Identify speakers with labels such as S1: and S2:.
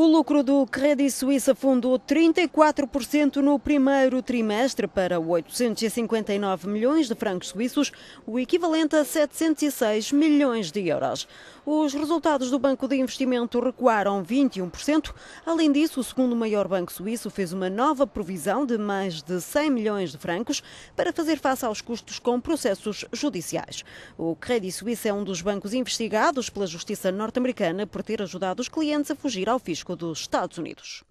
S1: O lucro do Credit Suisse afundou 34% no primeiro trimestre para 859 milhões de francos suíços, o equivalente a 706 milhões de euros. Os resultados do banco de investimento recuaram 21%. Além disso, o segundo maior banco suíço fez uma nova provisão de mais de 100 milhões de francos para fazer face aos custos com processos judiciais. O Credit Suisse é um dos bancos investigados pela justiça norte-americana por ter ajudado os clientes a fugir ao fisco dos Estados Unidos.